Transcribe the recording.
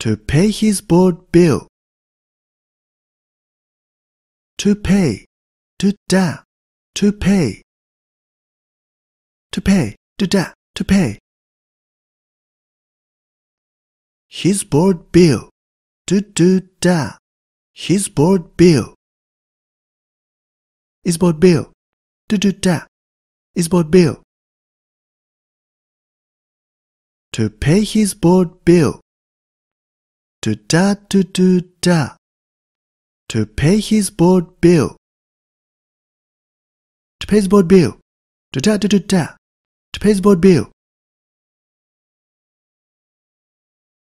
To pay his board bill. To pay. To da. To pay. To pay. To da. To pay. His board bill. To do da. His board bill. His board bill. To do da. His board bill. To pay his board bill to da to do da to pay his board bill to pay his board bill to da to do da to pay his board bill